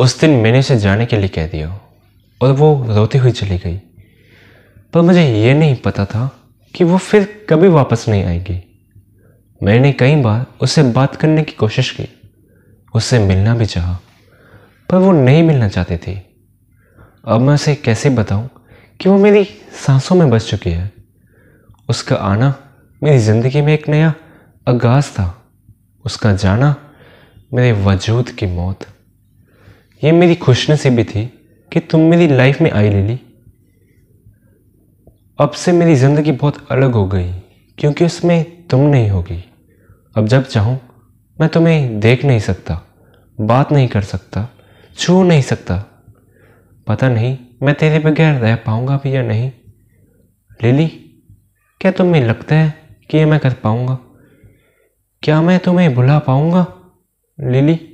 उस दिन मैंने उसे जाने के लिए कह दिया और वो रोती हुई चली गई पर मुझे ये नहीं पता था कि वो फिर कभी वापस नहीं आएगी मैंने कई बार उससे बात करने की कोशिश की उससे मिलना भी चाहा पर वो नहीं मिलना चाहती थी अब मैं उसे कैसे बताऊं कि वो मेरी सांसों में बस चुकी है उसका आना मेरी ज़िंदगी में एक नया आगाज़ था उसका जाना मेरे वजूद की मौत ये मेरी खुशनसीबी थी कि तुम मेरी लाइफ में आई लिली अब से मेरी ज़िंदगी बहुत अलग हो गई क्योंकि उसमें तुम नहीं होगी अब जब चाहूँ मैं तुम्हें देख नहीं सकता बात नहीं कर सकता छू नहीं सकता पता नहीं मैं तेरे बगैर रह पाऊँगा भी या नहीं लिली क्या तुम्हें लगता है कि ये मैं कर पाऊँगा क्या मैं तुम्हें भुला पाऊँगा लिली